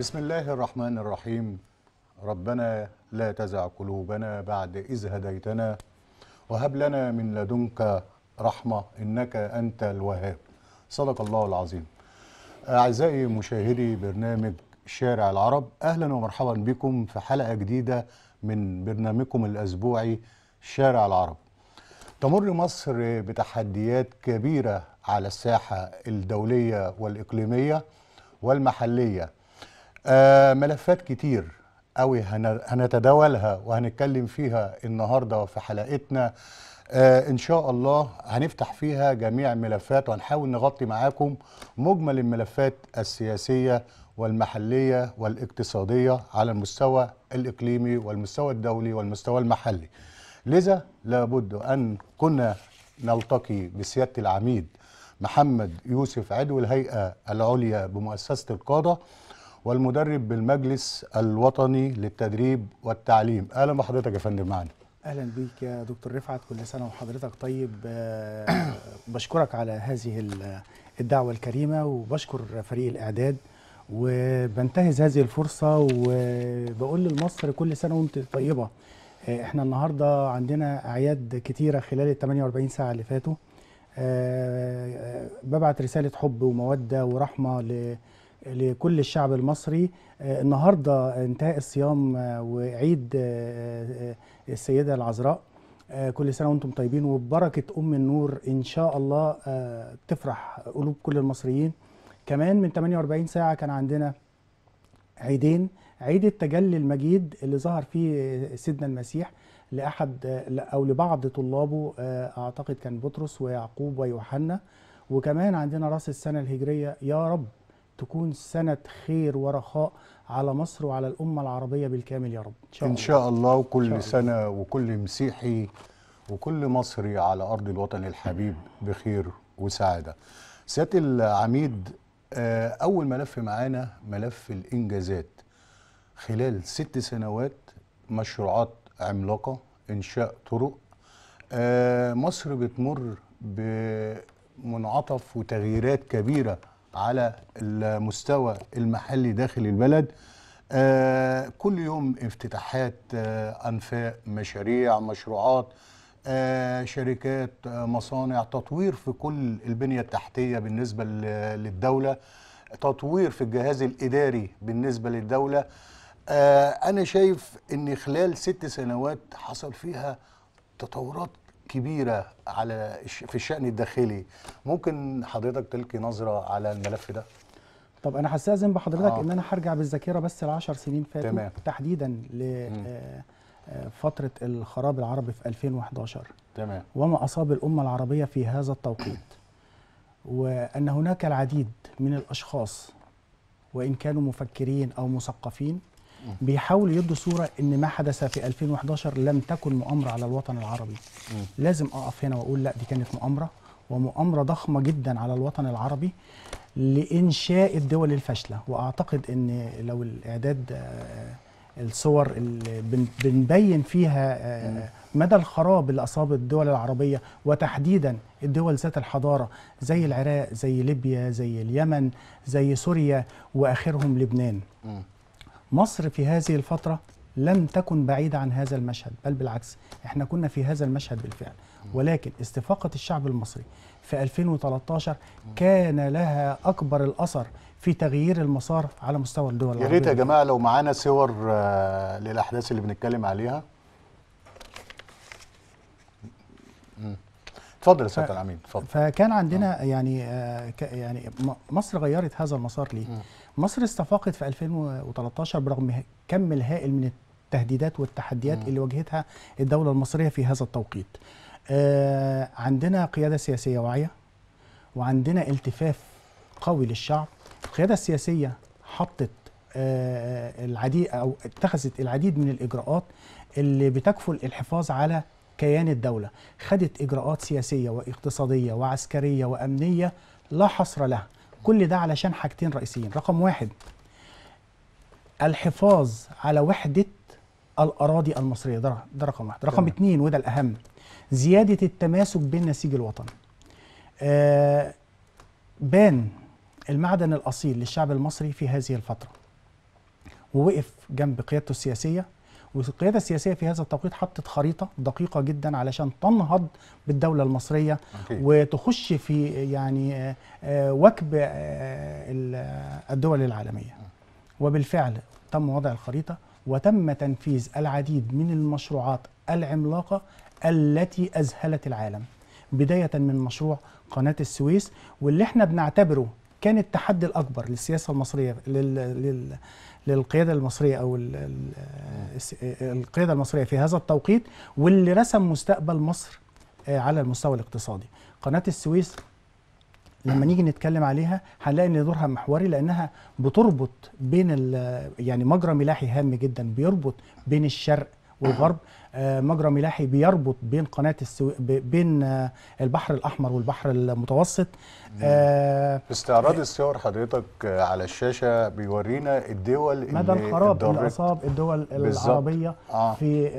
بسم الله الرحمن الرحيم ربنا لا تزع قلوبنا بعد إذ هديتنا وهب لنا من لدنك رحمة إنك أنت الوهاب صدق الله العظيم أعزائي مشاهدي برنامج شارع العرب أهلا ومرحبا بكم في حلقة جديدة من برنامجكم الأسبوعي شارع العرب تمر مصر بتحديات كبيرة على الساحة الدولية والإقليمية والمحلية آه ملفات كتير قوي هنتداولها وهنتكلم فيها النهارده وفي حلقتنا آه ان شاء الله هنفتح فيها جميع الملفات وهنحاول نغطي معاكم مجمل الملفات السياسيه والمحليه والاقتصاديه على المستوى الاقليمي والمستوى الدولي والمستوى المحلي. لذا لابد ان كنا نلتقي بسياده العميد محمد يوسف عضو الهيئه العليا بمؤسسه القاده والمدرب بالمجلس الوطني للتدريب والتعليم اهلا بحضرتك يا فندم معانا اهلا بيك يا دكتور رفعت كل سنه وحضرتك طيب آه، بشكرك على هذه الدعوه الكريمه وبشكر فريق الاعداد وبنتهز هذه الفرصه وبقول لمصر كل سنه وانت طيبه آه، احنا النهارده عندنا اعياد كتيره خلال ال 48 ساعه اللي فاتوا آه، ببعت رساله حب وموده ورحمه لكل الشعب المصري آه، النهارده انتهاء الصيام آه، وعيد آه، السيده العذراء كل سنه وانتم طيبين وببركه ام النور ان شاء الله تفرح قلوب كل المصريين كمان من 48 ساعه كان عندنا عيدين عيد التجلي المجيد اللي ظهر فيه سيدنا المسيح لاحد او لبعض طلابه اعتقد كان بطرس ويعقوب ويوحنا وكمان عندنا راس السنه الهجريه يا رب تكون سنة خير ورخاء على مصر وعلى الأمة العربية بالكامل يا رب إن شاء, إن شاء الله. الله وكل شاء سنة الله. وكل مسيحي وكل مصري على أرض الوطن الحبيب بخير وسعادة سيادة العميد آه، أول ملف معانا ملف الإنجازات خلال ست سنوات مشروعات عملاقة إنشاء طرق آه، مصر بتمر بمنعطف وتغييرات كبيرة على المستوى المحلي داخل البلد آه، كل يوم افتتاحات آه، انفاق مشاريع مشروعات آه، شركات مصانع تطوير في كل البنيه التحتيه بالنسبه للدوله تطوير في الجهاز الاداري بالنسبه للدوله انا شايف ان خلال ست سنوات حصل فيها تطورات كبيره على في الشان الداخلي ممكن حضرتك تلقي نظره على الملف ده طب انا هستاذن بحضرتك آه. ان انا هرجع بالذاكره بس العشر سنين فاتوا تمام. تحديدا ل آه، آه، فتره الخراب العربي في 2011 تمام وما اصاب الامه العربيه في هذا التوقيت وان هناك العديد من الاشخاص وان كانوا مفكرين او مثقفين بيحاولوا يدوا صوره ان ما حدث في 2011 لم تكن مؤامره على الوطن العربي لازم اقف هنا واقول لا دي كانت مؤامره ومؤامره ضخمه جدا على الوطن العربي لانشاء الدول الفاشله واعتقد ان لو الاعداد آه، الصور اللي بنبين فيها آه، مدى الخراب اللي اصاب الدول العربيه وتحديدا الدول ذات الحضاره زي العراق زي ليبيا زي اليمن زي سوريا واخرهم لبنان مصر في هذه الفترة لم تكن بعيدة عن هذا المشهد بل بالعكس احنا كنا في هذا المشهد بالفعل ولكن استفاقة الشعب المصري في 2013 كان لها أكبر الأثر في تغيير المسار على مستوى الدول العربية يا ريت يا جماعة لو معانا صور آه، للأحداث اللي بنتكلم عليها اتفضل يا سياده العميد اتفضل فكان عندنا يعني آه، يعني مصر غيرت هذا المسار ليه؟ مصر استفاقت في 2013 برغم كم الهائل من التهديدات والتحديات م. اللي واجهتها الدولة المصرية في هذا التوقيت آه عندنا قيادة سياسية واعية وعندنا التفاف قوي للشعب القيادة السياسية حطت آه العديد أو اتخذت العديد من الإجراءات اللي بتكفل الحفاظ على كيان الدولة خدت إجراءات سياسية واقتصادية وعسكرية وأمنية لا حصر لها كل ده علشان حاجتين رئيسيين رقم واحد الحفاظ على وحدة الأراضي المصرية ده, ده رقم واحد رقم طبعا. اتنين وده الأهم زيادة التماسك بين نسيج الوطن آه بان المعدن الأصيل للشعب المصري في هذه الفترة ووقف جنب قيادته السياسية والقياده السياسيه في هذا التوقيت حطت خريطه دقيقه جدا علشان تنهض بالدوله المصريه وتخش في يعني آه، آه، وكب آه، الدول العالميه وبالفعل تم وضع الخريطه وتم تنفيذ العديد من المشروعات العملاقه التي اذهلت العالم بدايه من مشروع قناه السويس واللي احنا بنعتبره كان التحدي الاكبر للسياسه المصريه لل... لل... للقياده المصريه او القياده المصريه في هذا التوقيت واللي رسم مستقبل مصر آه، على المستوى الاقتصادي قناه السويس لما نيجي نتكلم عليها هنلاقي ان دورها محوري لانها بتربط بين يعني مجرى ملاحي هام جدا بيربط بين الشرق والغرب آه، مجرى ملاحي بيربط بين قناه السو... بين آه، البحر الاحمر والبحر المتوسط آه، استعراض الصور حضرتك على الشاشه بيورينا الدول اللي مدى الخراب اللي اصاب الدول العربيه آه. في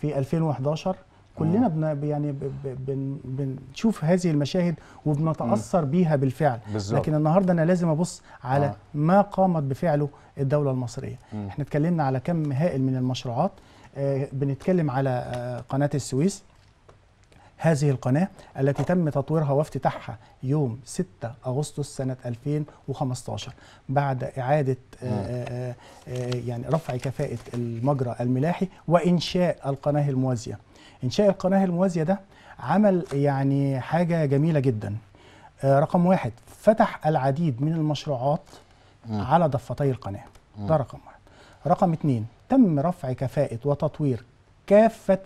في 2011 كلنا بن يعني بن بنشوف هذه المشاهد وبنتاثر بيها بالفعل بالزبط. لكن النهارده انا لازم ابص على آه. ما قامت بفعله الدوله المصريه مم. احنا اتكلمنا على كم هائل من المشروعات آه بنتكلم على آه قناه السويس هذه القناة التي تم تطويرها وافتتاحها يوم 6 أغسطس سنة 2015 بعد إعادة آآ آه، آآ آه، آه، يعني رفع كفاءة المجرى الملاحي وإنشاء القناة الموازية انشاء القناه الموازيه ده عمل يعني حاجه جميله جدا آه، رقم واحد فتح العديد من المشروعات م. على ضفتي القناه م. ده رقم واحد رقم اثنين تم رفع كفاءه وتطوير كافه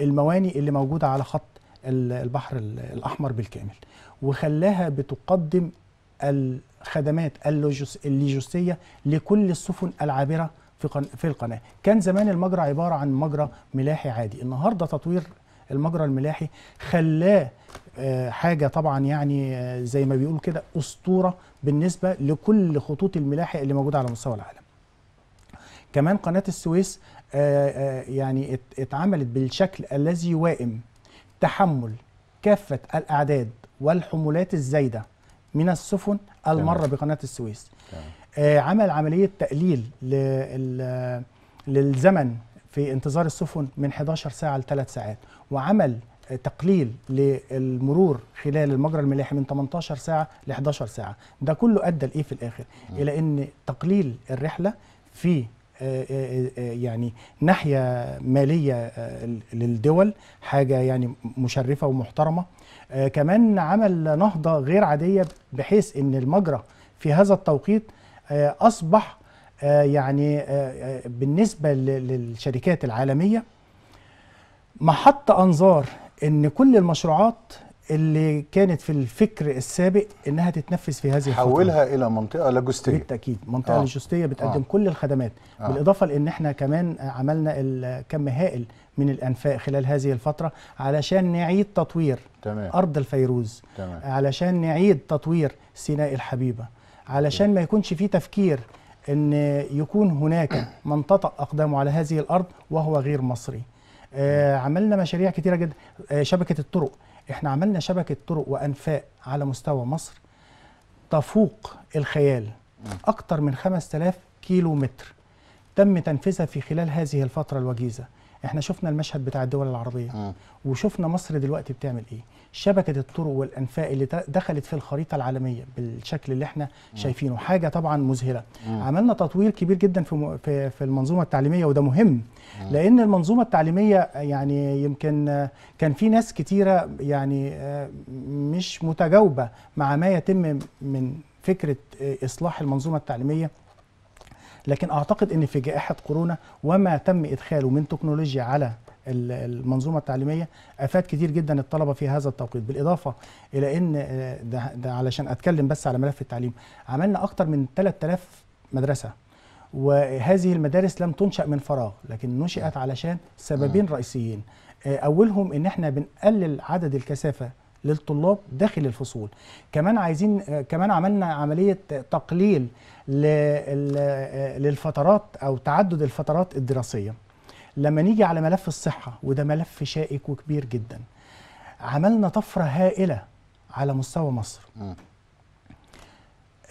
الموانئ اللي موجوده على خط البحر الاحمر بالكامل وخلاها بتقدم الخدمات اللوجستيه لكل السفن العابره في في القناه كان زمان المجرى عباره عن مجرى ملاحي عادي النهارده تطوير المجرى الملاحي خلاه آه، حاجه طبعا يعني آه، زي ما بيقولوا كده اسطوره بالنسبه لكل خطوط الملاحي اللي موجوده على مستوى العالم كمان قناه السويس آه، يعني اتعملت بالشكل الذي يوائم تحمل كافه الاعداد والحمولات الزايده من السفن المره بقناه السويس تمام. آه، عمل عمليه تقليل للزمن في انتظار السفن من 11 ساعه ل 3 ساعات وعمل تقليل للمرور خلال المجرى الملاحي من 18 ساعه ل 11 ساعه ده كله ادى لايه في الاخر نعم. الى ان تقليل الرحله في آه، آه، يعني ناحيه ماليه للدول حاجه يعني مشرفه ومحترمه كمان عمل نهضه غير عاديه بحيث ان المجرى في هذا التوقيت آه، اصبح آه، يعني آه، بالنسبه للشركات العالميه محط انظار ان كل المشروعات اللي كانت في الفكر السابق انها تتنفذ في هذه الفترة حولها الى منطقه لوجستيه بالتاكيد منطقه آه. لوجستيه بتقدم آه. كل الخدمات آه. بالاضافه لان احنا كمان عملنا الكم هائل من الانفاق خلال هذه الفتره علشان نعيد تطوير تمام. ارض الفيروز تمام. علشان نعيد تطوير سيناء الحبيبه علشان ما يكونش في تفكير ان يكون هناك من تطأ اقدامه على هذه الارض وهو غير مصري آه، عملنا مشاريع كتيره جدا آه، شبكه الطرق احنا عملنا شبكه طرق وانفاق على مستوى مصر تفوق الخيال اكتر من 5000 كيلو متر تم تنفيذها في خلال هذه الفتره الوجيزه احنا شفنا المشهد بتاع الدول العربيه وشفنا مصر دلوقتي بتعمل ايه شبكه الطرق والانفاق اللي دخلت في الخريطه العالميه بالشكل اللي احنا شايفينه حاجه طبعا مذهله عملنا تطوير كبير جدا في في المنظومه التعليميه وده مهم لان المنظومه التعليميه يعني يمكن كان في ناس كتيره يعني آه، مش متجاوبه مع ما يتم من فكره آه، اصلاح المنظومه التعليميه لكن اعتقد ان في جائحه كورونا وما تم ادخاله من تكنولوجيا على المنظومه التعليميه افاد كتير جدا الطلبه في هذا التوقيت بالاضافه الى ان آه، ده, ده علشان اتكلم بس على ملف التعليم عملنا اكتر من 3000 مدرسه وهذه المدارس لم تنشأ من فراغ لكن نشأت علشان سببين آه. رئيسيين آه، أولهم إن إحنا بنقلل عدد الكثافة للطلاب داخل الفصول كمان عايزين كمان عملنا عملية تقليل للفترات أو تعدد الفترات الدراسية لما نيجي على ملف الصحه وده ملف شائك وكبير جدا عملنا طفره هائله على مستوى مصر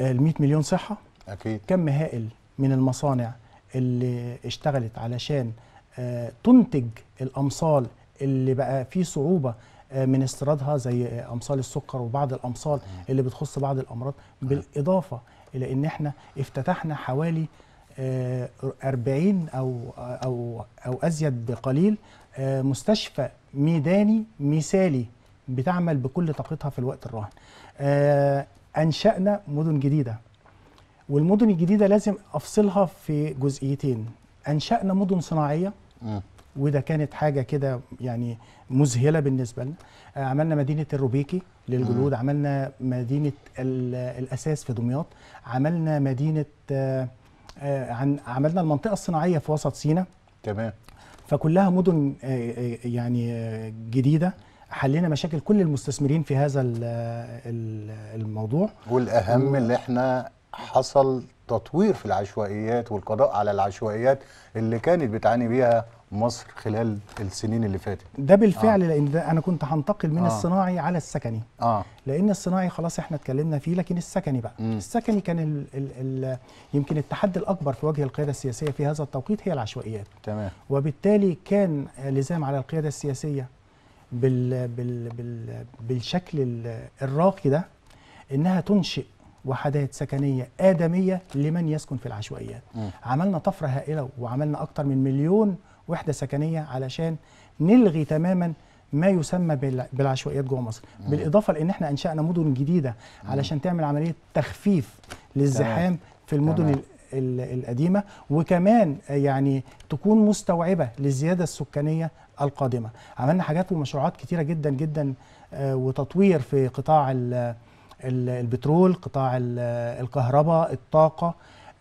ال 100 مليون صحه اكيد كم هائل من المصانع اللي اشتغلت علشان آه، تنتج الامصال اللي بقى في صعوبه آه، من استيرادها زي آه، امصال السكر وبعض الامصال اللي بتخص بعض الامراض بالاضافه الى ان احنا افتتحنا حوالي 40 او او او ازيد بقليل آه، مستشفى ميداني مثالي بتعمل بكل طاقتها في الوقت الراهن. آه، انشانا مدن جديده والمدن الجديده لازم افصلها في جزئيتين انشانا مدن صناعيه وده كانت حاجه كده يعني مذهله بالنسبه لنا آه، عملنا مدينه الروبيكي للجلود عملنا مدينه الاساس في دمياط عملنا مدينه آه، عن عملنا المنطقه الصناعيه في وسط سينا تمام فكلها مدن آه، آه، يعني جديده حلينا مشاكل كل المستثمرين في هذا الموضوع والاهم اللي احنا حصل تطوير في العشوائيات والقضاء على العشوائيات اللي كانت بتعاني بيها مصر خلال السنين اللي فاتت ده بالفعل آه. لان ده انا كنت هنتقل من آه. الصناعي على السكني آه. لان الصناعي خلاص احنا اتكلمنا فيه لكن السكني بقى م. السكني كان الـ الـ الـ يمكن التحدي الاكبر في وجه القياده السياسيه في هذا التوقيت هي العشوائيات تمام وبالتالي كان لزام على القياده السياسيه بالـ بالـ بالـ بالشكل الراقي ده انها تنشئ وحدات سكنية آدمية لمن يسكن في العشوائيات م. عملنا طفرة هائلة وعملنا أكتر من مليون وحده سكنيه علشان نلغي تماما ما يسمى بالعشوائيات جوه مصر مم. بالاضافه لان احنا انشانا مدن جديده علشان تعمل عمليه تخفيف للزحام في المدن تمام. القديمه وكمان يعني تكون مستوعبه للزياده السكانيه القادمه عملنا حاجات ومشروعات كتيره جدا جدا آه، وتطوير في قطاع البترول قطاع الكهرباء الطاقه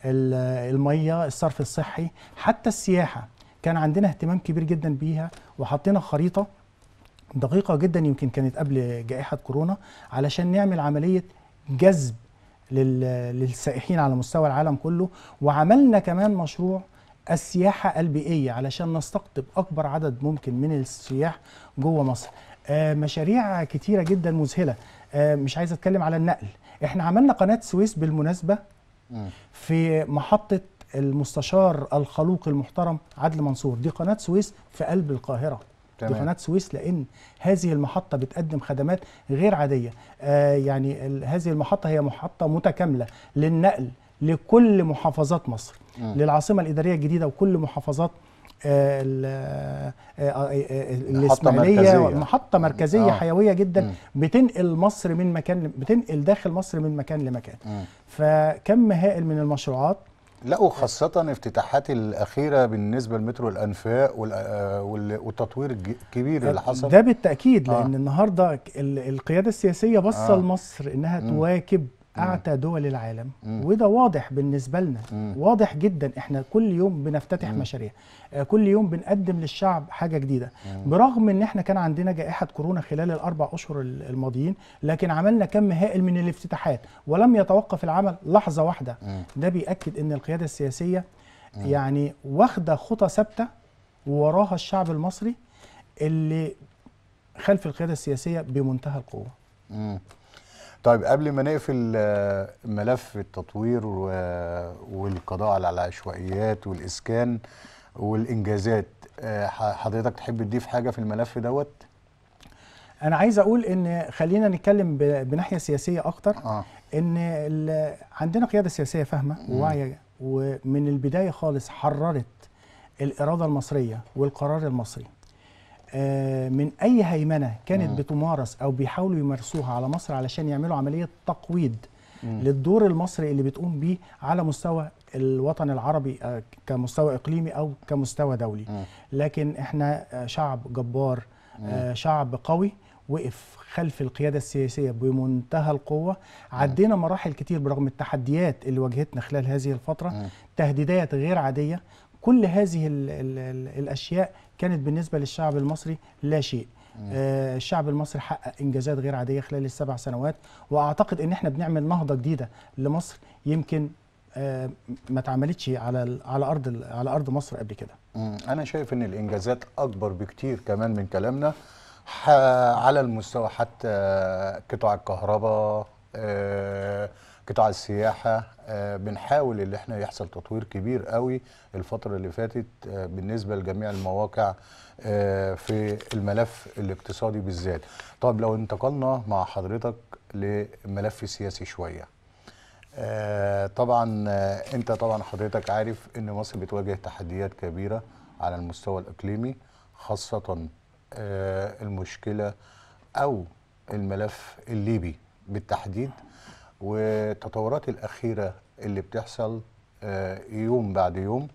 الميه الصرف الصحي حتى السياحه كان عندنا اهتمام كبير جدا بيها وحطينا خريطه دقيقه جدا يمكن كانت قبل جائحه كورونا علشان نعمل عمليه جذب للسائحين على مستوى العالم كله وعملنا كمان مشروع السياحه البيئيه علشان نستقطب اكبر عدد ممكن من السياح جوه مصر آه، مشاريع كتيره جدا مذهله آه، مش عايز اتكلم على النقل احنا عملنا قناه سويس بالمناسبه في محطه المستشار الخلوق المحترم عدل منصور دي قناه سويس في قلب القاهره تمام. دي قناه سويس لان هذه المحطه بتقدم خدمات غير عاديه آه يعني هذه المحطه هي محطه متكامله للنقل لكل محافظات مصر م. للعاصمه الاداريه الجديده وكل محافظات آه، آه، آه، الاسماعيليه محطه مركزيه آه. حيويه جدا م. بتنقل مصر من مكان بتنقل داخل مصر من مكان لمكان م. فكم هائل من المشروعات لا وخاصة افتتاحات الأخيرة بالنسبة لمترو الأنفاق آه، والتطوير الكبير اللي حصل ده بالتأكيد لأن آه. النهاردة القيادة السياسية بصة آه. لمصر إنها تواكب اعتى دول العالم مم. وده واضح بالنسبه لنا مم. واضح جدا احنا كل يوم بنفتتح مم. مشاريع آه، كل يوم بنقدم للشعب حاجه جديده مم. برغم ان احنا كان عندنا جائحه كورونا خلال الاربع اشهر الماضيين لكن عملنا كم هائل من الافتتاحات ولم يتوقف العمل لحظه واحده مم. ده بياكد ان القياده السياسيه مم. يعني واخده خطى ثابته وراها الشعب المصري اللي خلف القياده السياسيه بمنتهى القوه مم. طيب قبل ما نقفل آه، ملف التطوير والقضاء على العشوائيات والإسكان والإنجازات آه، حضرتك تحب تضيف حاجة في الملف دوت؟ أنا عايز أقول إن خلينا نتكلم بناحية سياسية أكتر آه. إن عندنا قيادة سياسية فاهمة وواعية ومن البداية خالص حررت الإرادة المصرية والقرار المصري آه، من اي هيمنه كانت بتمارس او بيحاولوا يمارسوها على مصر علشان يعملوا عمليه تقويض للدور المصري اللي بتقوم بيه على مستوى الوطن العربي آه، كمستوى اقليمي او كمستوى دولي لكن احنا آه، شعب جبار شعب قوي وقف خلف القيادة السياسية بمنتهى القوة عدينا مراحل كتير برغم التحديات اللي واجهتنا خلال هذه الفترة تهديدات غير عادية كل هذه الـ الـ الـ الأشياء كانت بالنسبه للشعب المصري لا شيء آه الشعب المصري حقق انجازات غير عاديه خلال السبع سنوات واعتقد ان احنا بنعمل نهضه جديده لمصر يمكن آه ما اتعملتش على على ارض على ارض مصر قبل كده انا شايف ان الانجازات اكبر بكتير كمان من كلامنا على المستوى حتى قطاع الكهرباء آه قطاع السياحه آه، بنحاول اللي احنا يحصل تطوير كبير قوي الفتره اللي فاتت آه، بالنسبه لجميع المواقع آه، في الملف الاقتصادي بالذات طب لو انتقلنا مع حضرتك لملف سياسي شويه طبعا انت طبعا حضرتك عارف ان مصر بتواجه تحديات كبيره على المستوى الاقليمي خاصه المشكله او الملف الليبي بالتحديد والتطورات الأخيرة اللي بتحصل آه، يوم بعد يوم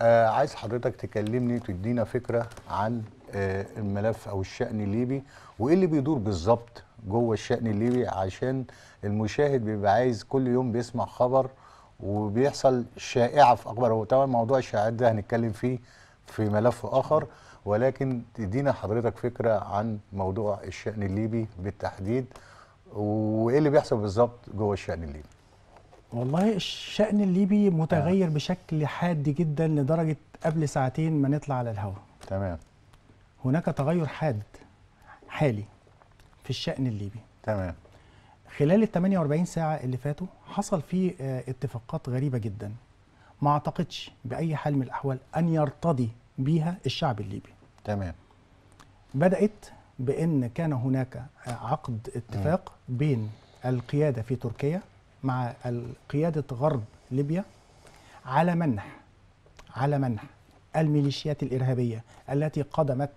آه، عايز حضرتك تكلمني تدينا فكرة عن آه، الملف أو الشأن الليبي وإيه اللي بيدور بالظبط جوه الشأن الليبي عشان المشاهد بيبقى عايز كل يوم بيسمع خبر وبيحصل شائعة في أخبار هو طبعا موضوع الشائعات ده هنتكلم فيه في ملف آخر ولكن تدينا حضرتك فكرة عن موضوع الشأن الليبي بالتحديد وايه اللي بيحصل بالظبط جوه الشان الليبي والله الشأن الليبي متغير آه. بشكل حاد جدا لدرجة قبل ساعتين ما نطلع على الهواء تمام هناك تغير حاد حالي في الشأن الليبي تمام خلال ال 48 ساعة اللي فاتوا حصل في آه، اتفاقات غريبة جدا ما اعتقدش بأي حال من الأحوال أن يرتضي بيها الشعب الليبي تمام بدأت بأن كان هناك عقد اتفاق بين القيادة في تركيا مع قيادة غرب ليبيا على منح على منح الميليشيات الإرهابية التي قدمت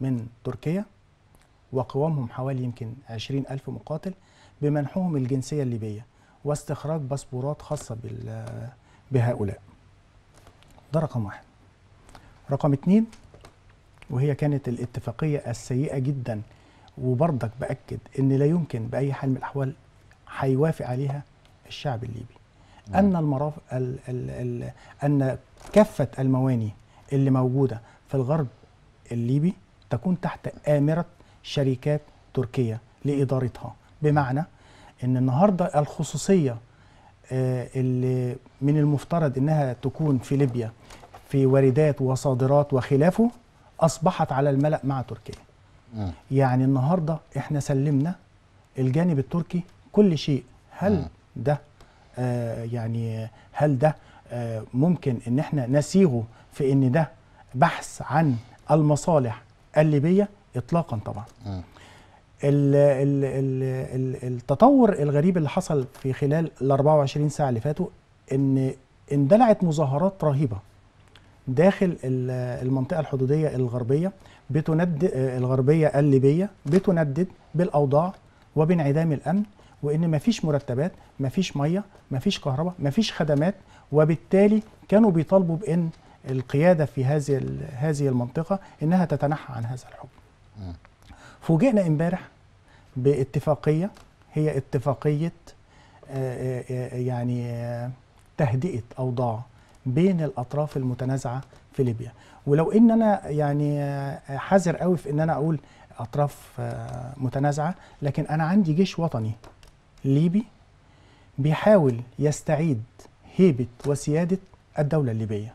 من تركيا وقوامهم حوالي يمكن 20 ألف مقاتل بمنحهم الجنسية الليبية واستخراج باسبورات خاصة بهؤلاء ده رقم واحد رقم اثنين وهي كانت الاتفاقية السيئة جدا وبرضك بأكد أن لا يمكن بأي حال من الأحوال هيوافق عليها الشعب الليبي نعم. أن المرافق ال ال ال أن كافة المواني اللي موجودة في الغرب الليبي تكون تحت آمرة شركات تركيا لإدارتها بمعنى أن النهاردة الخصوصية آه، اللي من المفترض أنها تكون في ليبيا في واردات وصادرات وخلافه اصبحت على الملا مع تركيا يعني النهارده احنا سلمنا الجانب التركي كل شيء هل ده آه يعني هل ده آه ممكن ان احنا نسيغه في ان ده بحث عن المصالح الليبيه اطلاقا طبعا الـ الـ الـ الـ التطور الغريب اللي حصل في خلال ال 24 ساعه اللي فاتوا ان اندلعت مظاهرات رهيبه داخل المنطقه الحدوديه الغربيه بتندد آه، الغربيه الليبيه بتندد بالاوضاع وبانعدام الامن وان مفيش مرتبات مفيش ميه مفيش كهرباء مفيش خدمات وبالتالي كانوا بيطالبوا بان القياده في هذه هذه المنطقه انها تتنحى عن هذا الحكم. فوجئنا امبارح باتفاقيه هي اتفاقيه آه، آه، يعني تهدئه اوضاع بين الاطراف المتنازعه في ليبيا ولو ان انا يعني حذر قوي في ان انا اقول اطراف متنازعه لكن انا عندي جيش وطني ليبي بيحاول يستعيد هيبه وسياده الدوله الليبيه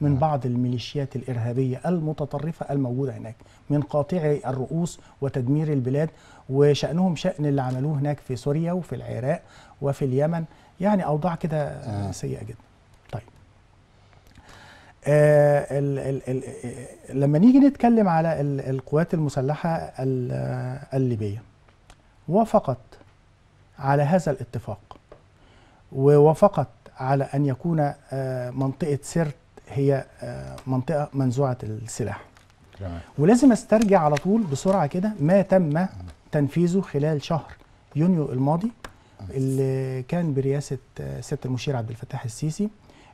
من آه. بعض الميليشيات الارهابيه المتطرفه الموجوده هناك من قاطعي الرؤوس وتدمير البلاد وشانهم شان اللي عملوه هناك في سوريا وفي العراق وفي اليمن يعني اوضاع كده آه. سيئه جدا آه، ال ال آه، لما نيجي نتكلم على القوات المسلحة آه، الليبية وافقت على هذا الاتفاق ووافقت على أن يكون منطقة سرت هي منطقة منزوعة السلاح ولازم استرجع على طول بسرعة كده ما تم تنفيذه خلال شهر يونيو الماضي اللي كان برئاسة سيادة المشير عبد الفتاح السيسي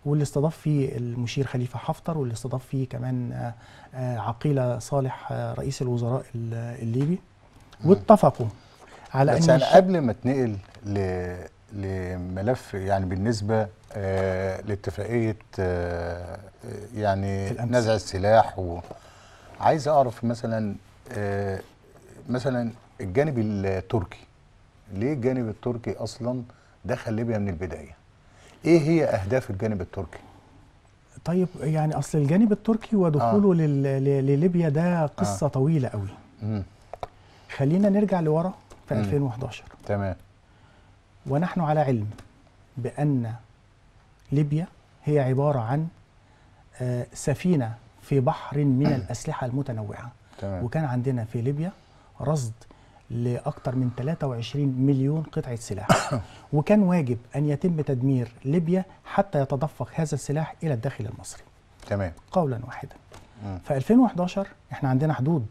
واللي استضاف فيه المشير خليفه حفتر واللي استضاف فيه كمان آه، آه، عقيله صالح آه، رئيس الوزراء الليبي واتفقوا على بس ان انا قبل ما اتنقل ل لملف يعني بالنسبه آه لاتفاقيه آه يعني الأمس. نزع السلاح وعايز اعرف مثلا آه مثلا الجانب التركي ليه الجانب التركي اصلا دخل ليبيا من البدايه ايه هي اهداف الجانب التركي طيب يعني اصل الجانب التركي ودخوله آه. لليبيا ده آه. قصه آه. طويله قوي مم. خلينا نرجع لورا في مم. 2011 تمام ونحن على علم بان ليبيا هي عباره عن آه، سفينه في بحر من الاسلحه المتنوعه تمام. وكان عندنا في ليبيا رصد لاكثر من 23 مليون قطعه سلاح وكان واجب ان يتم تدمير ليبيا حتى يتدفق هذا السلاح الى الداخل المصري تمام قولا واحدا في 2011 احنا عندنا حدود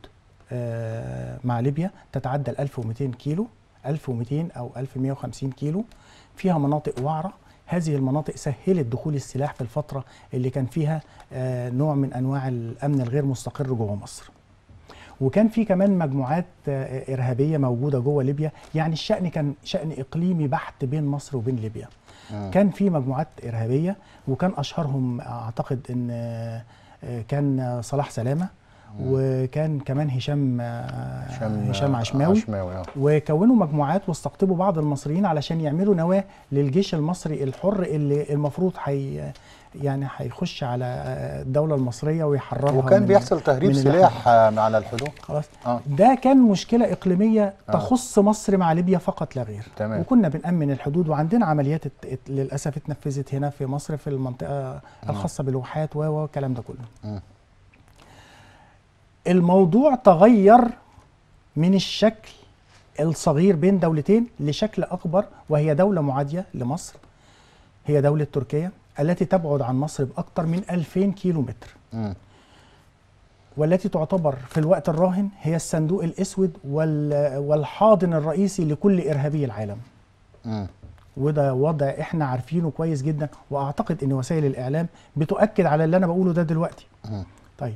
آه، مع ليبيا تتعدى 1200 كيلو 1200 او 1150 كيلو فيها مناطق وعره هذه المناطق سهلت دخول السلاح في الفتره اللي كان فيها آه، نوع من انواع الامن الغير مستقر جوه مصر وكان في كمان مجموعات آه، ارهابيه موجوده جوه ليبيا يعني الشان كان شان اقليمي بحت بين مصر وبين ليبيا آه. كان في مجموعات ارهابيه وكان اشهرهم اعتقد ان آه، آه، كان صلاح سلامه وكان كمان هشام هشام, هشام آه، عشماوي, آه. وكونوا مجموعات واستقطبوا بعض المصريين علشان يعملوا نواه للجيش المصري الحر اللي المفروض حي يعني هيخش على الدوله المصريه ويحررها وكان بيحصل تهريب سلاح على الحدود خلاص آه. ده كان مشكله اقليميه آه. تخص آه. مصر مع ليبيا فقط لا غير تمام. وكنا بنامن الحدود وعندنا عمليات للاسف اتنفذت هنا في مصر في المنطقه الخاصه و والكلام ده كله آه. الموضوع تغير من الشكل الصغير بين دولتين لشكل أكبر وهي دولة معادية لمصر هي دولة تركيا التي تبعد عن مصر بأكثر من 2000 كيلومتر والتي تعتبر في الوقت الراهن هي الصندوق الأسود والحاضن الرئيسي لكل إرهابي العالم وده وضع احنا عارفينه كويس جدا واعتقد ان وسائل الاعلام بتؤكد على اللي انا بقوله ده دلوقتي طيب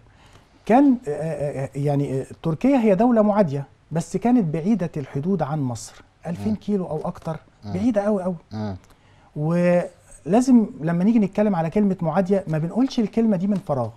كان آه، آه، آه، يعني تركيا هي دولة معادية بس كانت بعيدة الحدود عن مصر 2000 كيلو أو أكتر بعيدة قوي قوي ولازم لما نيجي نتكلم على كلمة معادية ما بنقولش الكلمة دي من فراغ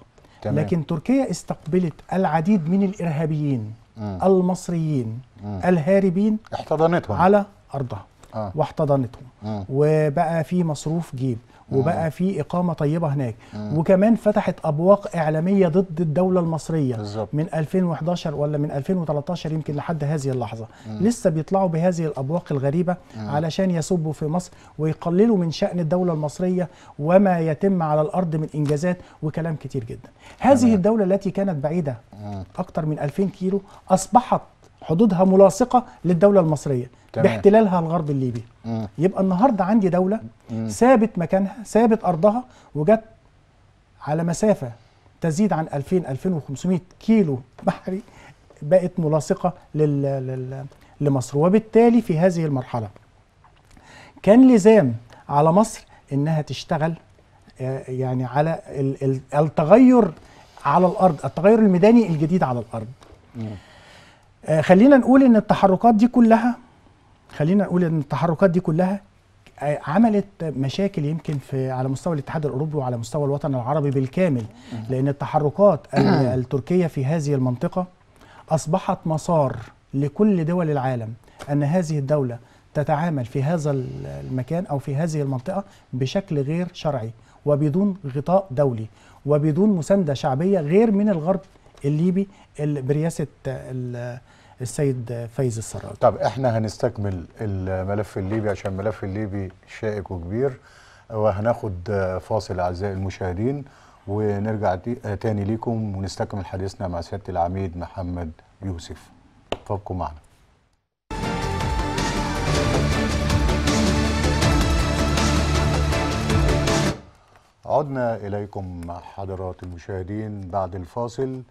تمام. لكن تركيا استقبلت العديد من الإرهابيين مم. المصريين مم. الهاربين احتضنتهم على أرضها آه. واحتضنتهم مم. وبقى في مصروف جيب وبقى آه. في اقامه طيبه هناك آه. وكمان فتحت ابواق اعلاميه ضد الدوله المصريه بالزبط. من 2011 ولا من 2013 يمكن لحد هذه اللحظه آه. لسه بيطلعوا بهذه الابواق الغريبه آه. علشان يسبوا في مصر ويقللوا من شان الدوله المصريه وما يتم على الارض من انجازات وكلام كتير جدا هذه آه. الدوله التي كانت بعيده آه. اكتر من 2000 كيلو اصبحت حدودها ملاصقه للدوله المصريه تمام. باحتلالها الغرب الليبي مم. يبقى النهارده عندي دوله مم. ثابت مكانها ثابت ارضها وجت على مسافه تزيد عن 2000 2500 كيلو بحري بقت ملاصقه لل... لل... لمصر وبالتالي في هذه المرحله كان لزام على مصر انها تشتغل آه، يعني على التغير على الارض التغير الميداني الجديد على الارض آه، خلينا نقول ان التحركات دي كلها خلينا نقول ان التحركات دي كلها آه، عملت مشاكل يمكن في على مستوى الاتحاد الاوروبي وعلى مستوى الوطن العربي بالكامل لان التحركات التركيه في هذه المنطقه اصبحت مسار لكل دول العالم ان هذه الدوله تتعامل في هذا المكان او في هذه المنطقه بشكل غير شرعي وبدون غطاء دولي وبدون مسانده شعبيه غير من الغرب الليبي برئاسه السيد فايز السراج طب احنا هنستكمل الملف الليبي عشان الملف الليبي شائك وكبير وهناخد فاصل اعزائي المشاهدين ونرجع تاني ليكم ونستكمل حديثنا مع سياده العميد محمد يوسف فابقوا معنا عدنا إليكم حضرات المشاهدين بعد الفاصل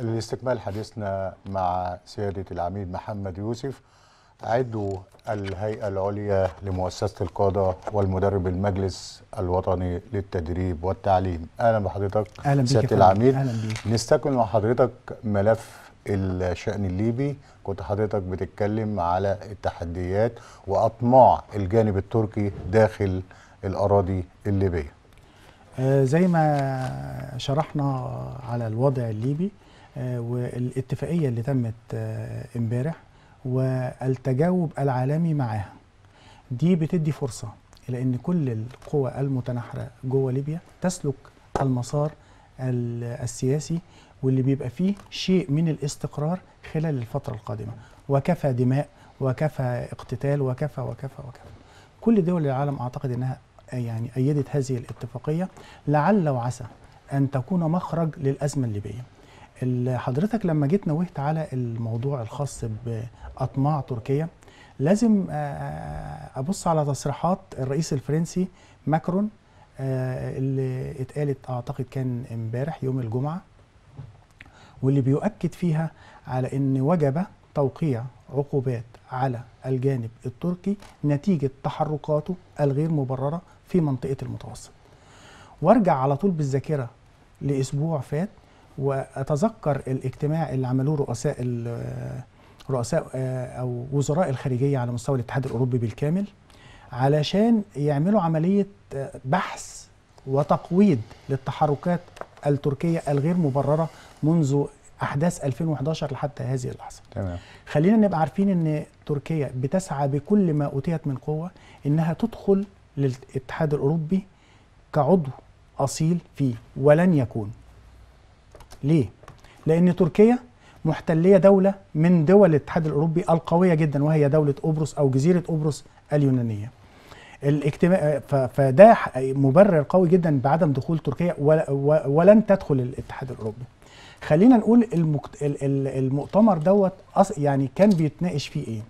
لاستكمال حديثنا مع سيادة العميد محمد يوسف عدو الهيئة العليا لمؤسسة القادة والمدرب المجلس الوطني للتدريب والتعليم أهلا بحضرتك أهلا بك سيادة العميد أهلا نستكمل مع حضرتك ملف الشأن الليبي كنت حضرتك بتتكلم على التحديات وأطماع الجانب التركي داخل الأراضي الليبية آه، زي ما شرحنا على الوضع الليبي آه، والاتفاقيه اللي تمت آه، امبارح والتجاوب العالمي معاها دي بتدي فرصه لان كل القوى المتناحره جوه ليبيا تسلك المسار السياسي واللي بيبقى فيه شيء من الاستقرار خلال الفتره القادمه وكفى دماء وكفى اقتتال وكفى وكفى وكفى كل دول العالم اعتقد انها آه، يعني ايدت هذه الاتفاقيه لعل وعسى ان تكون مخرج للازمه الليبيه حضرتك لما جيت نوهت على الموضوع الخاص باطماع تركيا لازم آه، آه، ابص على تصريحات الرئيس الفرنسي ماكرون آه، اللي اتقالت اعتقد كان امبارح يوم الجمعه واللي بيؤكد فيها على ان وجب توقيع عقوبات على الجانب التركي نتيجه تحركاته الغير مبرره في منطقه المتوسط وارجع على طول بالذاكره لاسبوع فات واتذكر الاجتماع اللي عملوه رؤساء رؤساء آه، او وزراء الخارجيه على مستوى الاتحاد الاوروبي بالكامل علشان يعملوا عمليه آه، بحث وتقويض للتحركات التركيه الغير مبرره منذ احداث 2011 لحتى هذه اللحظه. تمام. خلينا نبقى عارفين ان تركيا بتسعى بكل ما اوتيت من قوه انها تدخل للاتحاد الاوروبي كعضو اصيل فيه ولن يكون ليه؟ لأن تركيا محتلية دولة من دول الاتحاد الأوروبي القوية جدا وهي دولة قبرص أو جزيرة قبرص اليونانية الاجتماع فده مبرر قوي جدا بعدم دخول تركيا ولن تدخل الاتحاد الأوروبي خلينا نقول المؤتمر دوت يعني كان بيتناقش فيه ايه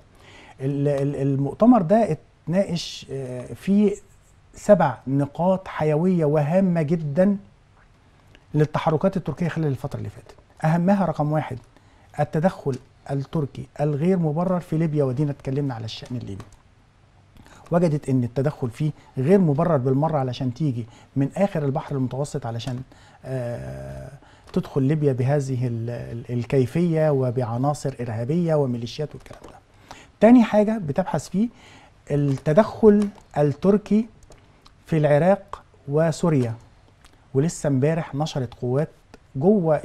المؤتمر ده اتناقش آه، فيه سبع نقاط حيوية وهامة جدا للتحركات التركيه خلال الفتره اللي فاتت اهمها رقم واحد التدخل التركي الغير مبرر في ليبيا ودينا اتكلمنا على الشان الليبي وجدت ان التدخل فيه غير مبرر بالمره علشان تيجي من اخر البحر المتوسط علشان آه تدخل ليبيا بهذه الكيفيه وبعناصر ارهابيه وميليشيات والكلام ده. تاني حاجه بتبحث فيه التدخل التركي في العراق وسوريا ولسه امبارح نشرت قوات جوه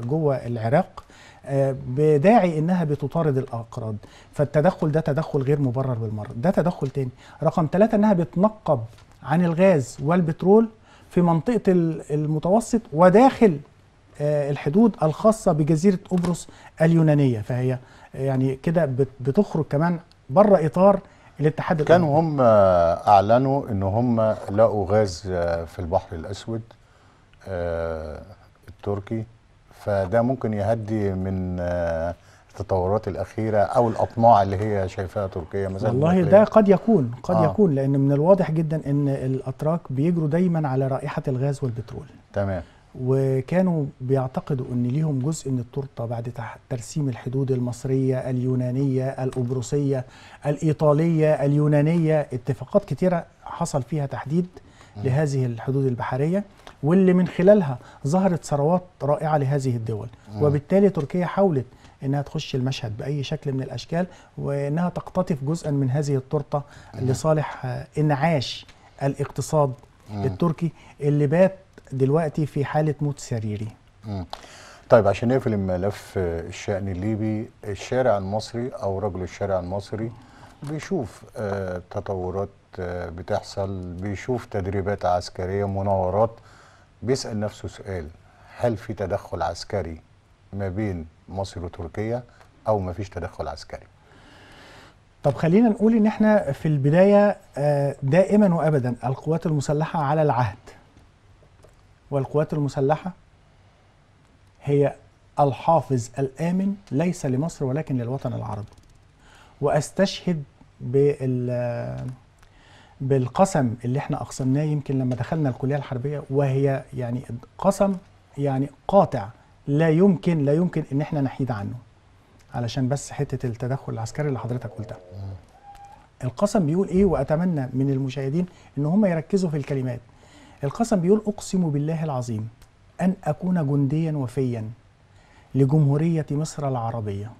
جوه العراق آه، بداعي انها بتطارد الاكراد فالتدخل ده تدخل غير مبرر بالمره ده تدخل تاني رقم ثلاثة انها بتنقب عن الغاز والبترول في منطقه المتوسط وداخل آه، الحدود الخاصه بجزيره قبرص اليونانيه فهي يعني كده بتخرج كمان بره اطار الاتحاد كانوا هم اعلنوا ان هم لقوا غاز آه، في البحر الاسود آه، التركي فده ممكن يهدي من آه، التطورات الاخيره او الاطماع اللي هي شايفاها تركيا مثلا والله ده قد يكون قد آه. يكون لان من الواضح جدا ان الاتراك بيجروا دايما على رائحه الغاز والبترول تمام وكانوا بيعتقدوا ان ليهم جزء من التورته بعد ترسيم الحدود المصريه اليونانيه القبرصيه الايطاليه اليونانيه اتفاقات كتيره حصل فيها تحديد لهذه الحدود البحريه واللي من خلالها ظهرت ثروات رائعه لهذه الدول وبالتالي تركيا حاولت انها تخش المشهد باي شكل من الاشكال وانها تقتطف جزءا من هذه التورته لصالح آه، انعاش الاقتصاد التركي اللي بات دلوقتي في حاله موت سريري طيب عشان نقفل الملف آه، الشأن الليبي الشارع المصري أو رجل الشارع المصري بيشوف آه، تطورات بتحصل بيشوف تدريبات عسكريه مناورات بيسال نفسه سؤال هل في تدخل عسكري ما بين مصر وتركيا او ما فيش تدخل عسكري طب خلينا نقول ان احنا في البدايه آه، دائما وابدا القوات المسلحه على العهد والقوات المسلحه هي الحافظ الامن ليس لمصر ولكن للوطن العربي واستشهد بال بالقسم اللي احنا اقسمناه يمكن لما دخلنا الكليه الحربيه وهي يعني قسم يعني قاطع لا يمكن لا يمكن ان احنا نحيد عنه علشان بس حته التدخل العسكري اللي حضرتك قلتها القسم بيقول ايه واتمنى من المشاهدين ان هم يركزوا في الكلمات القسم بيقول اقسم بالله العظيم ان اكون جنديا وفيا لجمهوريه مصر العربيه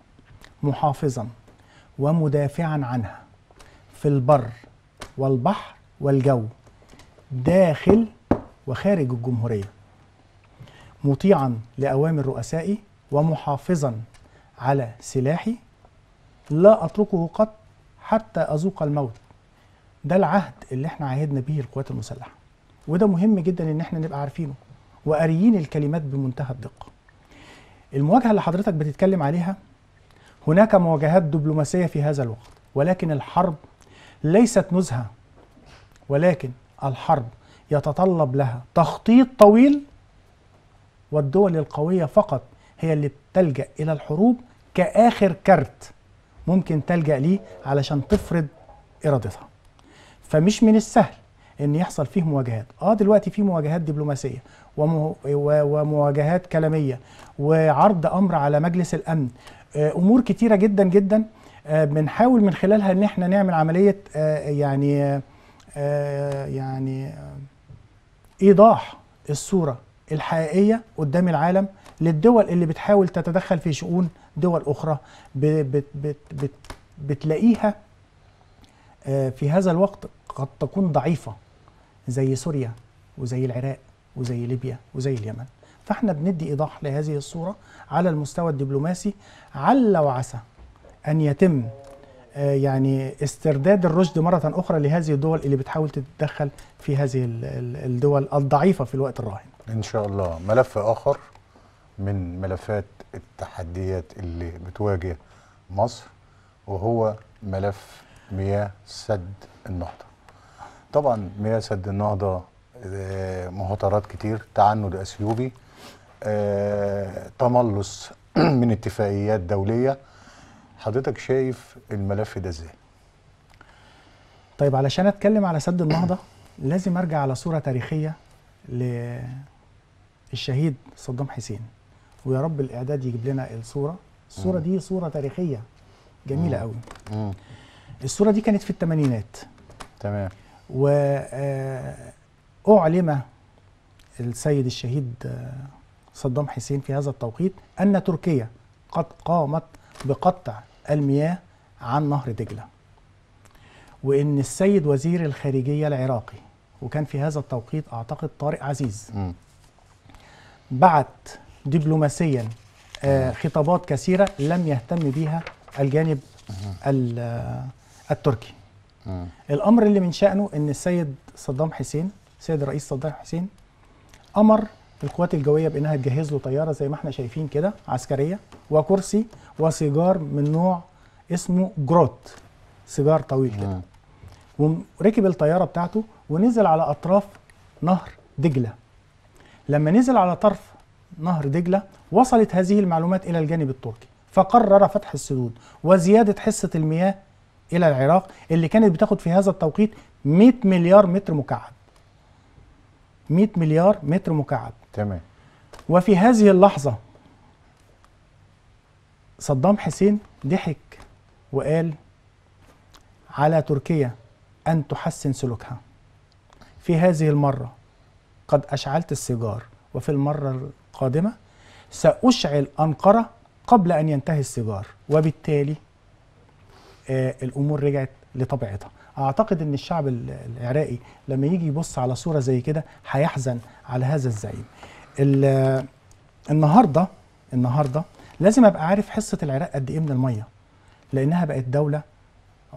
محافظا ومدافعا عنها في البر والبحر والجو داخل وخارج الجمهورية مطيعا لأوامر رؤسائي ومحافظا على سلاحي لا أتركه قط حتى أذوق الموت ده العهد اللي احنا عهدنا به القوات المسلحة وده مهم جدا ان احنا نبقى عارفينه وقاريين الكلمات بمنتهى الدقة المواجهة اللي حضرتك بتتكلم عليها هناك مواجهات دبلوماسية في هذا الوقت ولكن الحرب ليست نزهه ولكن الحرب يتطلب لها تخطيط طويل والدول القويه فقط هي اللي بتلجا الى الحروب كاخر كارت ممكن تلجا ليه علشان تفرض ارادتها فمش من السهل ان يحصل فيه مواجهات اه دلوقتي في مواجهات دبلوماسيه ومواجهات كلاميه وعرض امر على مجلس الامن آه، امور كتيره جدا جدا آه، بنحاول من خلالها ان احنا نعمل عمليه آه، يعني آه، يعني ايضاح الصوره الحقيقيه قدام العالم للدول اللي بتحاول تتدخل في شؤون دول اخرى بت بت بت بتلاقيها في هذا الوقت قد تكون ضعيفه زي سوريا وزي العراق وزي ليبيا وزي اليمن فاحنا بندي ايضاح لهذه الصوره على المستوى الدبلوماسي عل وعسى أن يتم آه، يعني استرداد الرشد مرة أخرى لهذه الدول اللي بتحاول تتدخل في هذه الدول الضعيفة في الوقت الراهن إن شاء الله ملف آخر من ملفات التحديات اللي بتواجه مصر وهو ملف مياه سد النهضة طبعا مياه سد النهضة آه، مهاترات كتير تعند أثيوبي آه، تملص من اتفاقيات دولية حضرتك شايف الملف ده ازاي؟ طيب علشان اتكلم على سد النهضه لازم ارجع على صوره تاريخيه للشهيد صدام حسين ويا رب الاعداد يجيب لنا الصوره الصوره دي صوره تاريخيه جميله قوي الصوره دي كانت في الثمانينات تمام واعلن آه، السيد الشهيد آه، صدام حسين في هذا التوقيت ان تركيا قد قامت بقطع المياه عن نهر دجلة وإن السيد وزير الخارجية العراقي وكان في هذا التوقيت أعتقد طارق عزيز م. بعت دبلوماسيا آه، خطابات كثيرة لم يهتم بها الجانب آه، التركي الأمر اللي من شأنه أن السيد صدام حسين سيد الرئيس صدام حسين أمر القوات الجويه بانها تجهز له طياره زي ما احنا شايفين كده عسكريه وكرسي وسيجار من نوع اسمه جروت سيجار طويل كده وركب الطياره بتاعته ونزل على اطراف نهر دجله لما نزل على طرف نهر دجله وصلت هذه المعلومات الى الجانب التركي فقرر فتح السدود وزياده حصه المياه الى العراق اللي كانت بتاخد في هذا التوقيت 100 مليار متر مكعب 100 مليار متر مكعب تمام وفي هذه اللحظة صدام حسين ضحك وقال على تركيا أن تحسن سلوكها في هذه المرة قد أشعلت السيجار وفي المرة القادمة سأشعل أنقرة قبل أن ينتهي السيجار وبالتالي آه الأمور رجعت لطبيعتها اعتقد ان الشعب العراقي لما يجي يبص على صوره زي كده هيحزن على هذا الزعيم النهارده النهارده لازم ابقى عارف حصه العراق قد ايه من الميه لانها بقت دوله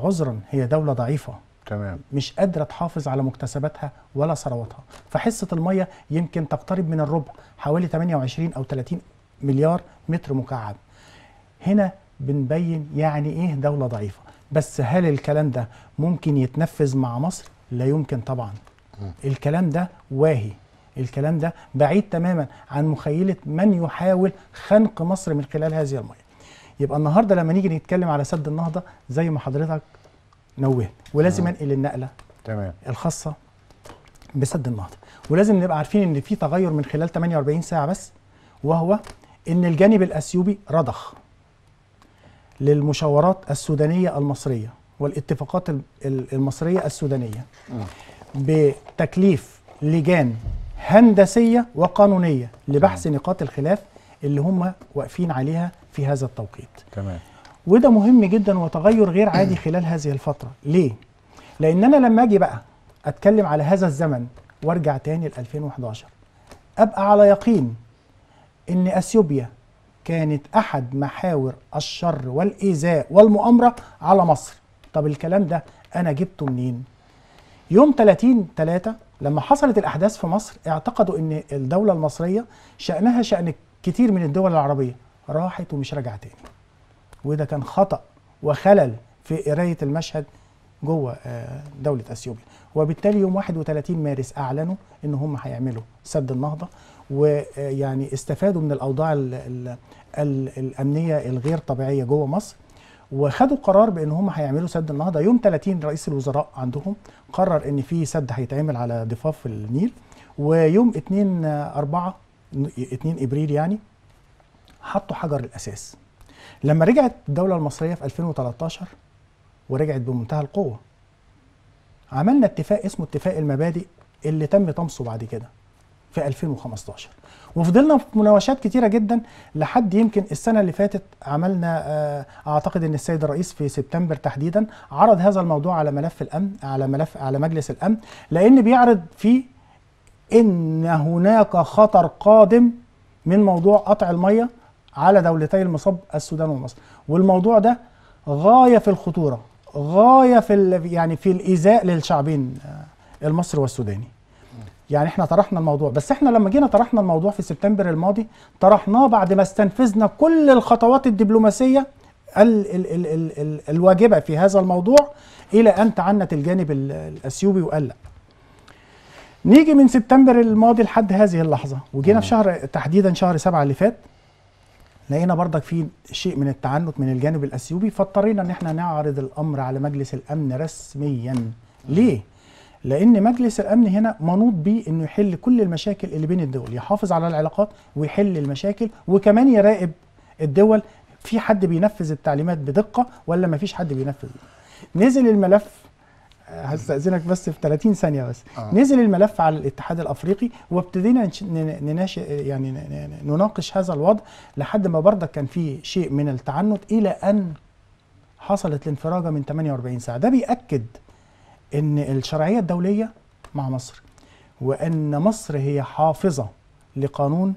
عذرا هي دوله ضعيفه تمام مش قادره تحافظ على مكتسباتها ولا ثرواتها فحصه الميه يمكن تقترب من الربع حوالي 28 او 30 مليار متر مكعب هنا بنبين يعني ايه دوله ضعيفه بس هل الكلام ده ممكن يتنفذ مع مصر لا يمكن طبعا الكلام ده واهي الكلام ده بعيد تماما عن مخيله من يحاول خنق مصر من خلال هذه الميه يبقى النهارده لما نيجي نتكلم على سد النهضه زي ما حضرتك نوهت ولازم انقل النقله تمام الخاصه بسد النهضه ولازم نبقى عارفين ان في تغير من خلال 48 ساعه بس وهو ان الجانب الاثيوبي رضخ للمشاورات السودانيه المصريه والاتفاقات المصريه السودانيه آه. بتكليف لجان هندسيه وقانونيه لبحث نقاط الخلاف اللي هم واقفين عليها في هذا التوقيت تمام وده مهم جدا وتغير غير عادي خلال هذه الفتره ليه لان انا لما اجي بقى اتكلم على هذا الزمن وارجع تاني ل 2011 ابقى على يقين ان اثيوبيا كانت أحد محاور الشر والإيذاء والمؤامرة على مصر طب الكلام ده أنا جبته منين؟ يوم 30 3 لما حصلت الأحداث في مصر اعتقدوا أن الدولة المصرية شأنها شأن كتير من الدول العربية راحت ومش راجعة تاني وده كان خطأ وخلل في قراية المشهد جوه آه، دولة أثيوبيا وبالتالي يوم 31 مارس اعلنوا ان هم هيعملوا سد النهضه ويعني استفادوا من الاوضاع الـ الـ الـ الامنيه الغير طبيعيه جوه مصر وخدوا قرار بان هم هيعملوا سد النهضه يوم 30 رئيس الوزراء عندهم قرر ان في سد هيتعمل على ضفاف النيل ويوم 2 4 2 ابريل يعني حطوا حجر الاساس لما رجعت الدوله المصريه في 2013 ورجعت بمنتهى القوه عملنا اتفاق اسمه اتفاق المبادئ اللي تم طمسه بعد كده في 2015 وفضلنا في مناوشات كتيره جدا لحد يمكن السنه اللي فاتت عملنا آه، اعتقد ان السيد الرئيس في سبتمبر تحديدا عرض هذا الموضوع على ملف الامن على ملف على مجلس الامن لان بيعرض فيه ان هناك خطر قادم من موضوع قطع الميه على دولتي المصب السودان ومصر والموضوع ده غايه في الخطوره غايه في يعني في الايذاء للشعبين آه، المصري والسوداني يعني احنا طرحنا الموضوع بس احنا لما جينا طرحنا الموضوع في سبتمبر الماضي طرحناه بعد ما استنفذنا كل الخطوات الدبلوماسيه ال ال ال ال ال الواجبه في هذا الموضوع الى ان تعنت الجانب الاثيوبي وقال لا نيجي من سبتمبر الماضي لحد هذه اللحظه وجينا في شهر تحديدا شهر سبعة اللي فات لقينا برضك في شيء من التعنت من الجانب الاثيوبي فاضطرينا ان احنا نعرض الامر على مجلس الامن رسميا ليه لان مجلس الامن هنا منوط بيه انه يحل كل المشاكل اللي بين الدول يحافظ على العلاقات ويحل المشاكل وكمان يراقب الدول في حد بينفذ التعليمات بدقه ولا ما فيش حد بينفذ نزل الملف آه، هستأذنك بس في 30 ثانية بس آه. نزل الملف على الاتحاد الأفريقي وابتدينا نناشئ يعني نناقش هذا الوضع لحد ما برضك كان في شيء من التعنت إلى أن حصلت الانفراجة من 48 ساعة ده بيأكد أن الشرعية الدولية مع مصر وأن مصر هي حافظة لقانون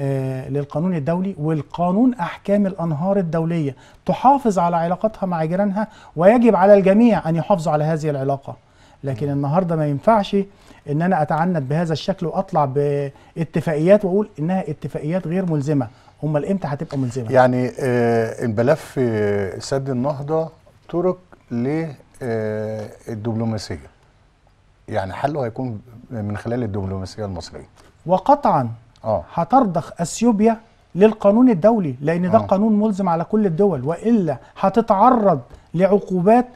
آه، للقانون الدولي والقانون أحكام الأنهار الدولية تحافظ على علاقتها مع جيرانها ويجب على الجميع أن يحافظوا على هذه العلاقة لكن النهاردة ما ينفعش ان انا اتعنت بهذا الشكل واطلع باتفاقيات واقول انها اتفاقيات غير ملزمه امال امتى هتبقى ملزمه يعني الملف آه، آه، سد النهضه طرق للدبلوماسيه يعني حله هيكون من خلال الدبلوماسيه المصريه وقطعا آه. هترضخ اثيوبيا للقانون الدولي لان ده آه. قانون ملزم على كل الدول والا هتتعرض لعقوبات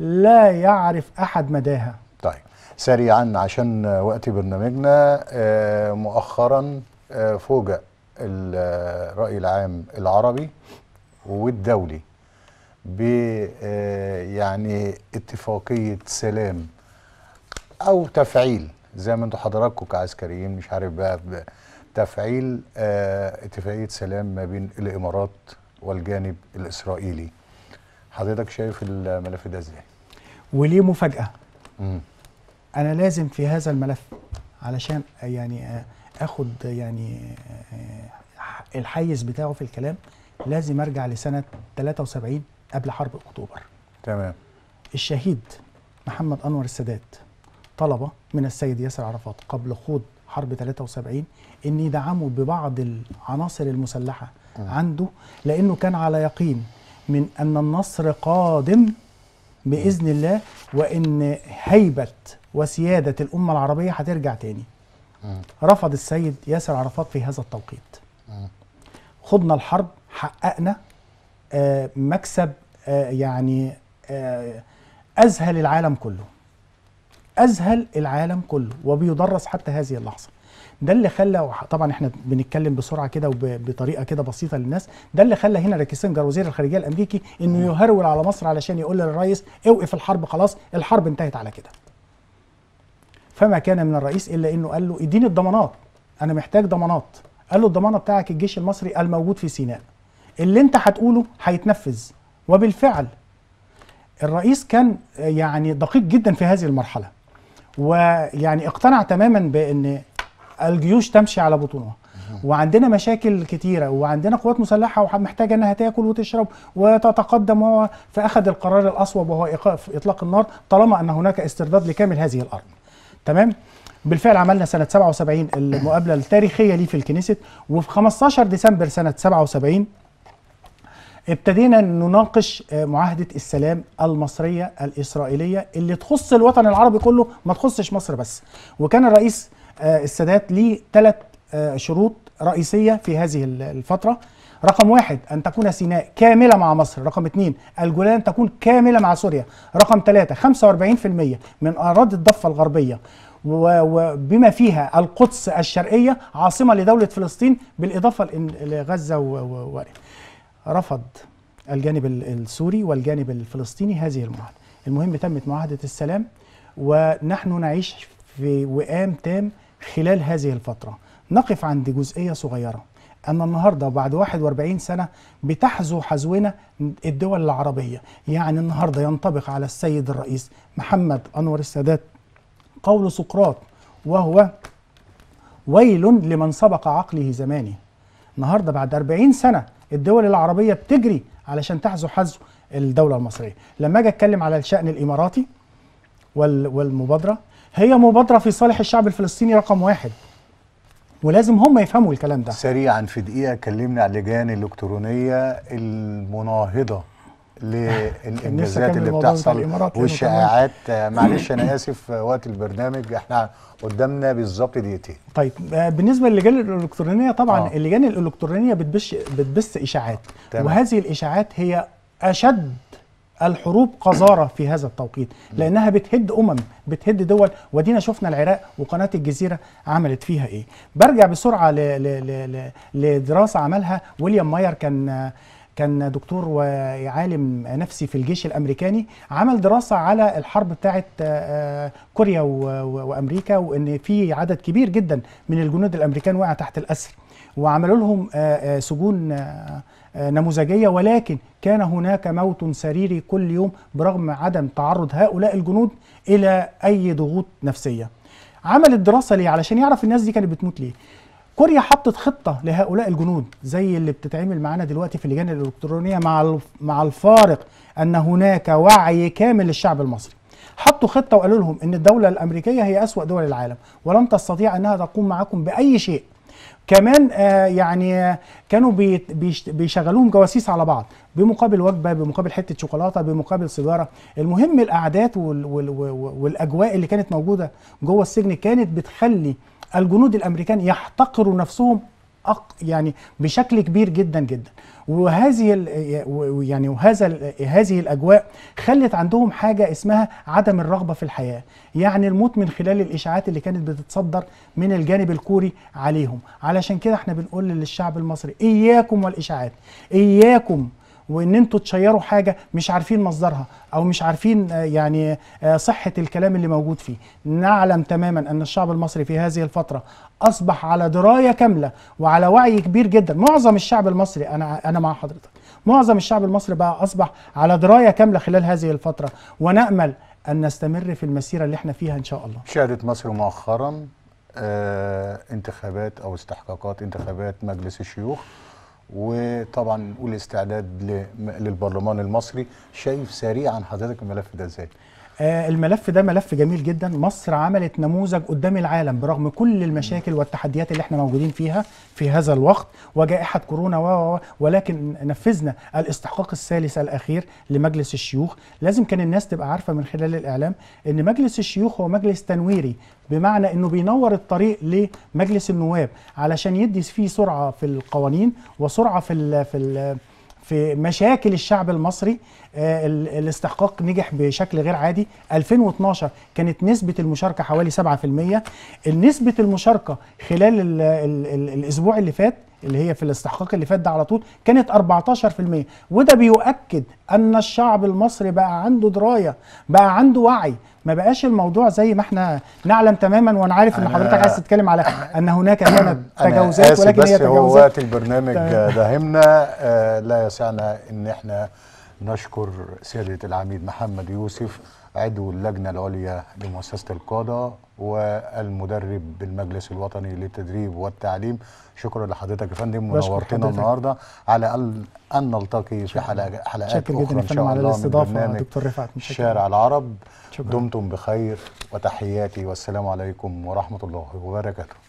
لا يعرف احد مداها طيب سريعا عشان وقت برنامجنا آه، مؤخرا فوجئ الراي العام العربي والدولي ب يعني اتفاقيه سلام او تفعيل زي ما انتم حضراتكم كعسكريين مش عارف بقى تفعيل آه، اتفاقيه سلام ما بين الامارات والجانب الاسرائيلي حضرتك شايف الملف ده ازاي وليه مفاجاه مم. انا لازم في هذا الملف علشان يعني اخد يعني آه، الحيز بتاعه في الكلام لازم ارجع لسنه 73 قبل حرب اكتوبر تمام الشهيد محمد انور السادات طلب من السيد ياسر عرفات قبل خوض حرب 73 ان يدعمه ببعض العناصر المسلحه آه. عنده لانه كان على يقين من ان النصر قادم باذن آه. الله وان هيبه وسياده الامه العربيه هترجع تاني آه. رفض السيد ياسر عرفات في هذا التوقيت خضنا الحرب حققنا آه مكسب آه يعني آه أذهل العالم كله أذهل العالم كله وبيدرس حتى هذه اللحظة ده اللي خلى طبعا احنا بنتكلم بسرعه كده وبطريقه كده بسيطه للناس ده اللي خلى هنا كيسنجر وزير الخارجيه الامريكي انه يهرول على مصر علشان يقول للرئيس اوقف الحرب خلاص الحرب انتهت على كده فما كان من الرئيس الا انه قال له اديني الضمانات انا محتاج ضمانات قال له الضمانه بتاعك الجيش المصري الموجود في سيناء اللي انت هتقوله هيتنفذ وبالفعل الرئيس كان يعني دقيق جدا في هذه المرحله ويعني اقتنع تماما بان الجيوش تمشي على بطونها وعندنا مشاكل كتيره وعندنا قوات مسلحه ومحتاجه انها تاكل وتشرب وتتقدم وهو فاخذ القرار الاصوب وهو ايقاف اطلاق النار طالما ان هناك استرداد لكامل هذه الارض تمام بالفعل عملنا سنة 77 المقابلة التاريخية ليه في الكنيست وفي 15 ديسمبر سنة 77 ابتدينا نناقش آه، معاهدة السلام المصرية الإسرائيلية اللي تخص الوطن العربي كله ما تخصش مصر بس وكان الرئيس آه، السادات ليه ثلاث آه، شروط رئيسية في هذه الفترة رقم واحد أن تكون سيناء كاملة مع مصر رقم اثنين الجولان تكون كاملة مع سوريا رقم ثلاثة 45% من أراضي الضفة الغربية وبما فيها القدس الشرقية عاصمة لدولة فلسطين بالإضافة لغزة وورق رفض الجانب السوري والجانب الفلسطيني هذه المعاهدة المهم تمت معاهدة السلام ونحن نعيش في وئام تام خلال هذه الفترة نقف عند جزئية صغيرة أن النهاردة بعد 41 سنة بتحذو حذونا الدول العربية يعني النهاردة ينطبق على السيد الرئيس محمد أنور السادات قول سقراط وهو ويل لمن سبق عقله زمانه النهاردة بعد 40 سنة الدول العربية بتجري علشان تحذو حذو الدولة المصرية لما أجي أتكلم على الشأن الإماراتي والمبادرة هي مبادره في صالح الشعب الفلسطيني رقم واحد ولازم هم يفهموا الكلام ده سريعا في دقيقه كلمنا عن اللجان الالكترونيه المناهضه للانجازات اللي بتحصل يعني، والشائعات آه، معلش انا اسف آه، وقت البرنامج احنا قدامنا بالظبط دقيقتين طيب آه، بالنسبه للجان الالكترونيه طبعا آه. اللجان الالكترونيه بتبش بتبث اشاعات تمام. وهذه الاشاعات هي اشد الحروب قذارة في هذا التوقيت لأنها بتهد أمم بتهد دول ودينا شفنا العراق وقناة الجزيرة عملت فيها إيه برجع بسرعة لدراسة عملها ويليام ماير كان كان دكتور وعالم نفسي في الجيش الامريكاني عمل دراسه على الحرب بتاعه آه، آه، كوريا وامريكا وان في عدد كبير جدا من الجنود الامريكان وقع تحت الاسر وعملوا لهم آه، سجون آه، نموذجيه ولكن كان هناك موت سريري كل يوم برغم عدم تعرض هؤلاء الجنود الى اي ضغوط نفسيه. عمل الدراسه ليه؟ علشان يعرف الناس دي كانت بتموت ليه. كوريا حطت خطه لهؤلاء الجنود زي اللي بتتعمل معانا دلوقتي في اللجان الالكترونيه مع مع الفارق ان هناك وعي كامل للشعب المصري. حطوا خطه وقالوا لهم ان الدوله الامريكيه هي اسوا دول العالم ولن تستطيع انها تقوم معكم باي شيء كمان آه، يعني آه، كانوا بيشغلوهم جواسيس على بعض بمقابل وجبه بمقابل حته شوكولاته بمقابل سيجاره المهم القعدات والاجواء اللي كانت موجوده جوه السجن كانت بتخلي الجنود الامريكان يحتقروا نفسهم يعني بشكل كبير جدا جدا وهذه يعني وهذا هذه الاجواء خلت عندهم حاجه اسمها عدم الرغبه في الحياه يعني الموت من خلال الاشاعات اللي كانت بتتصدر من الجانب الكوري عليهم علشان كده احنا بنقول للشعب المصري اياكم والاشاعات اياكم وان انتوا تشيروا حاجه مش عارفين مصدرها او مش عارفين آه، يعني آه، صحه الكلام اللي موجود فيه نعلم تماما ان الشعب المصري في هذه الفتره اصبح على درايه كامله وعلى وعي كبير جدا معظم الشعب المصري انا انا مع حضرتك معظم الشعب المصري بقى اصبح على درايه كامله خلال هذه الفتره ونامل ان نستمر في المسيره اللي احنا فيها ان شاء الله شهدت مصر مؤخرا آه، انتخابات او استحقاقات انتخابات مجلس الشيوخ وطبعا نقول استعداد للبرلمان المصري شايف سريعا حضرتك الملف ده ازاي آه، الملف ده ملف جميل جدا مصر عملت نموذج قدام العالم برغم كل المشاكل والتحديات اللي احنا موجودين فيها في هذا الوقت وجائحة كورونا و ولكن نفذنا الاستحقاق الثالث الأخير لمجلس الشيوخ لازم كان الناس تبقى عارفة من خلال الإعلام أن مجلس الشيوخ هو مجلس تنويري بمعنى انه بينور الطريق لمجلس النواب علشان يدي فيه سرعه في القوانين وسرعه في ال في ال في مشاكل الشعب المصري آه، الاستحقاق نجح بشكل غير عادي 2012 كانت نسبة المشاركة حوالي 7% نسبة المشاركة خلال الـ الـ الـ الأسبوع اللي فات اللي هي في الاستحقاق اللي فات ده على طول كانت 14% وده بيؤكد أن الشعب المصري بقى عنده دراية بقى عنده وعي ما بقاش الموضوع زي ما احنا نعلم تماما وانا عارف ان حضرتك عايز تتكلم على ان هناك كانت تجاوزات ولكن هي تجاوزات هو وقت البرنامج آه، داهمنا آه لا يسعنا ان احنا نشكر سياده العميد محمد يوسف عضو اللجنة العليا لمؤسسة القادة والمدرب بالمجلس الوطني للتدريب والتعليم شكرا لحضرتك يا فندم ونورتنا النهارده على ان نلتقي في حلقات اخرى ان شاء الله على الاستضافه دكتور رفعت شارع العرب شكرا. دمتم بخير وتحياتي والسلام عليكم ورحمة الله وبركاته